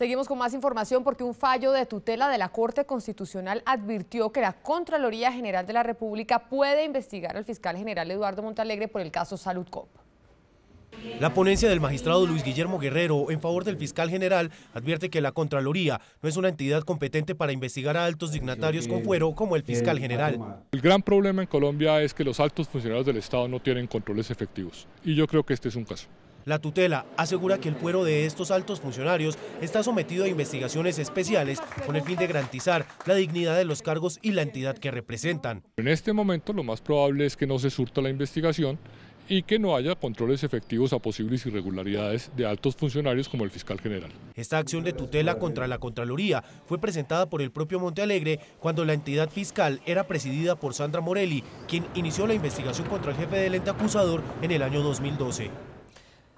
Seguimos con más información porque un fallo de tutela de la Corte Constitucional advirtió que la Contraloría General de la República puede investigar al fiscal general Eduardo Montalegre por el caso Saludcop. La ponencia del magistrado Luis Guillermo Guerrero en favor del fiscal general advierte que la Contraloría no es una entidad competente para investigar a altos dignatarios con fuero como el fiscal general. El gran problema en Colombia es que los altos funcionarios del Estado no tienen controles efectivos y yo creo que este es un caso. La tutela asegura que el cuero de estos altos funcionarios está sometido a investigaciones especiales con el fin de garantizar la dignidad de los cargos y la entidad que representan. En este momento lo más probable es que no se surta la investigación y que no haya controles efectivos a posibles irregularidades de altos funcionarios como el fiscal general. Esta acción de tutela contra la Contraloría fue presentada por el propio Montealegre cuando la entidad fiscal era presidida por Sandra Morelli, quien inició la investigación contra el jefe del ente acusador en el año 2012.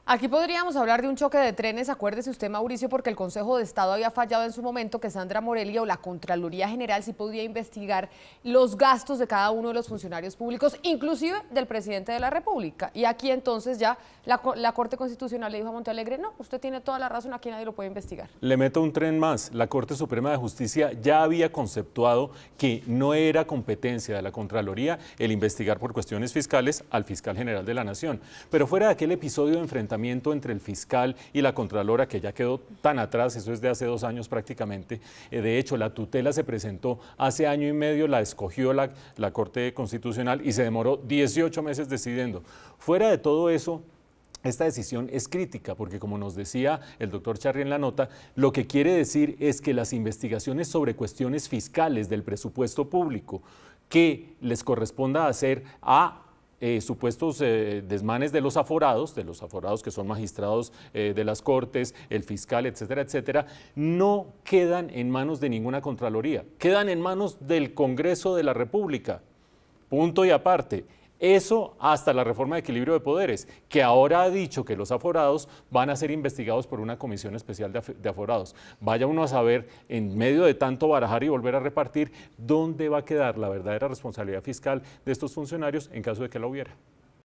Aquí podríamos hablar de un choque de trenes, acuérdese usted Mauricio, porque el Consejo de Estado había fallado en su momento que Sandra Morelia o la Contraloría General sí podía investigar los gastos de cada uno de los funcionarios públicos, inclusive del presidente de la República. Y aquí entonces ya la, Corte Constitucional le dijo a Montalegre no, usted tiene toda la razón, aquí nadie lo puede investigar. Le meto un tren más, la Corte Suprema de Justicia ya había conceptuado que no era competencia de la Contraloría el investigar por cuestiones fiscales al fiscal general de la Nación. Pero fuera de aquel episodio de entre el fiscal y la Contralora, que ya quedó tan atrás, eso es de hace dos años prácticamente. Eh, de hecho, la tutela se presentó hace año y medio, la escogió la, la Corte Constitucional y se demoró 18 meses decidiendo. Fuera de todo eso, esta decisión es crítica porque, como nos decía el doctor Charri en la nota, lo que quiere decir es que las investigaciones sobre cuestiones fiscales del presupuesto público que les corresponda hacer a eh, supuestos eh, desmanes de los aforados, de los aforados que son magistrados eh, de las Cortes, el fiscal, etcétera, etcétera, no quedan en manos de ninguna Contraloría, quedan en manos del Congreso de la República. Punto y aparte. Eso hasta la reforma de equilibrio de poderes, que ahora ha dicho que los aforados van a ser investigados por una comisión especial de aforados. Vaya uno a saber, en medio de tanto barajar y volver a repartir, dónde va a quedar la verdadera responsabilidad fiscal de estos funcionarios en caso de que la hubiera.